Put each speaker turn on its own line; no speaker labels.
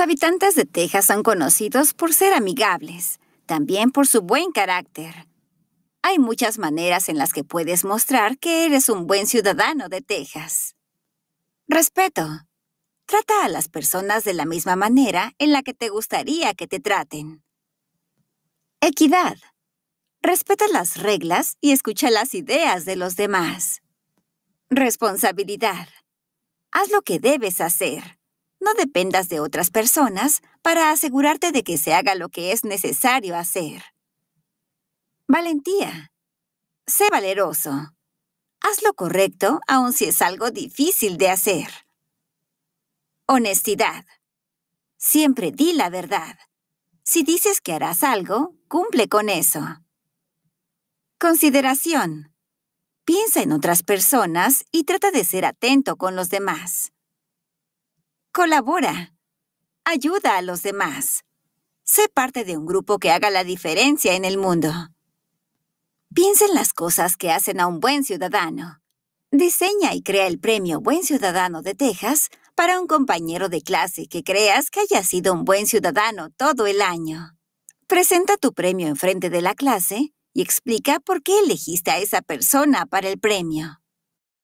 Los habitantes de Texas son conocidos por ser amigables, también por su buen carácter. Hay muchas maneras en las que puedes mostrar que eres un buen ciudadano de Texas. Respeto. Trata a las personas de la misma manera en la que te gustaría que te traten. Equidad. Respeta las reglas y escucha las ideas de los demás. Responsabilidad. Haz lo que debes hacer, no dependas de otras personas para asegurarte de que se haga lo que es necesario hacer. Valentía. Sé valeroso. Haz lo correcto aun si es algo difícil de hacer. Honestidad. Siempre di la verdad. Si dices que harás algo, cumple con eso. Consideración. Piensa en otras personas y trata de ser atento con los demás. Colabora. Ayuda a los demás. Sé parte de un grupo que haga la diferencia en el mundo. Piensa en las cosas que hacen a un buen ciudadano. Diseña y crea el premio Buen Ciudadano de Texas para un compañero de clase que creas que haya sido un buen ciudadano todo el año. Presenta tu premio enfrente de la clase y explica por qué elegiste a esa persona para el premio.